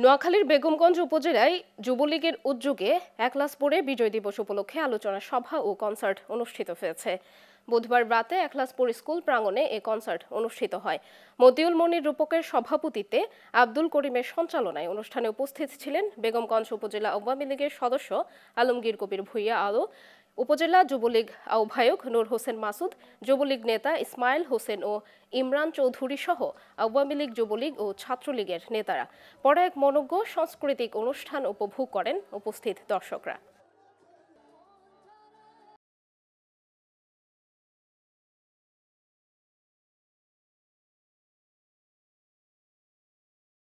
নোয়াখালীর বেগমগঞ্জ উপজেলায় যুবলীগের উদ্যোগে এক ক্লাস পরে বিজয় দিবস উপলক্ষে আলোচনা সভা ও কনসার্ট অনুষ্ঠিত হয়েছে বুধবার রাতে একলাসপুর স্কুল প্রাঙ্গণে এ কনসার্ট অনুষ্ঠিত হয় মতিউল মনির রূপকের সভাপতিতে আব্দুল করিমের সঞ্চালনায় অনুষ্ঠানে উপস্থিত ছিলেন বেগমগঞ্জ উপজেলা আওয়ামী লীগের সদস্য আলমগীর কবির ভুইয়া আলো উপজেলা যুবলীগ আহ্বায়ক নূর হোসেন মাসুদ যুবলীগ নেতা ইসমাইল হোসেন ও ইমরান চৌধুরী সহ আওয়ামী লীগ যুবলীগ ও ছাত্রলীগের নেতারা পরে এক মনজ্ঞ সাংস্কৃতিক অনুষ্ঠান উপভোগ করেন উপস্থিত দর্শকরা